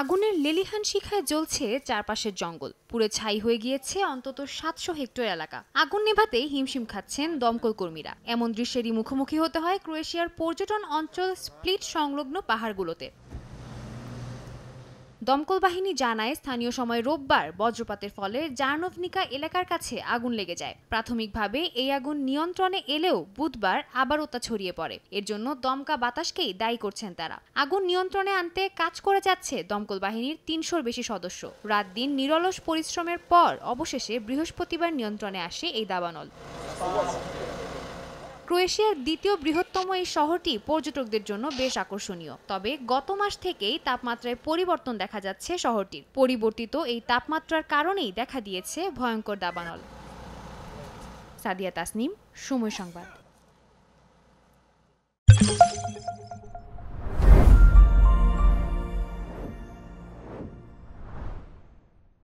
আগুনের লেলিহান শিখায় জ্বলছে চারপাশের জঙ্গল পুরে ছাই হয়ে গিয়েছে অন্তত সাতশো হেক্টর এলাকা আগুন নেভাতে হিমশিম খাচ্ছেন দমকল কর্মীরা এমন দৃশ্যেরই মুখোমুখি হতে হয় ক্রোয়েশিয়ার পর্যটন অঞ্চল স্প্লিট সংলগ্ন পাহাড়গুলোতে দমকল বাহিনী জানায় স্থানীয় সময় রোববার বজ্রপাতের ফলে জার্নভনিকা এলাকার কাছে আগুন লেগে যায় প্রাথমিকভাবে এই আগুন নিয়ন্ত্রণে এলেও বুধবার আবারও তা ছড়িয়ে পড়ে এর জন্য দমকা বাতাসকেই দায়ী করছেন তারা আগুন নিয়ন্ত্রণে আনতে কাজ করে যাচ্ছে দমকল বাহিনীর তিনশোর বেশি সদস্য রাত দিন নিরলস পরিশ্রমের পর অবশেষে বৃহস্পতিবার নিয়ন্ত্রণে আসে এই দাবানল ক্রোয়েশিয়ার দ্বিতীয় বৃহত্তম এই শহরটি পর্যটকদের জন্য বেশ আকর্ষণীয় তবে গত মাস থেকেই তাপমাত্রায় পরিবর্তন দেখা যাচ্ছে শহরটির পরিবর্তিত এই তাপমাত্রার কারণেই দেখা দিয়েছে ভয়ঙ্কর দাবানল সাদিয়া তাসনিম সময় সংবাদ